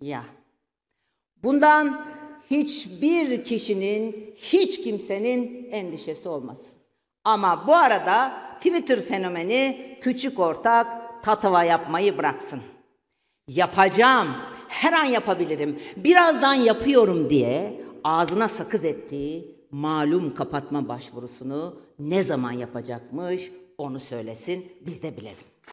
ya. Bundan hiçbir kişinin, hiç kimsenin endişesi olmasın. Ama bu arada Twitter fenomeni küçük ortak tatava yapmayı bıraksın. Yapacağım, her an yapabilirim, birazdan yapıyorum diye ağzına sakız ettiği malum kapatma başvurusunu ne zaman yapacakmış onu söylesin biz de bilelim.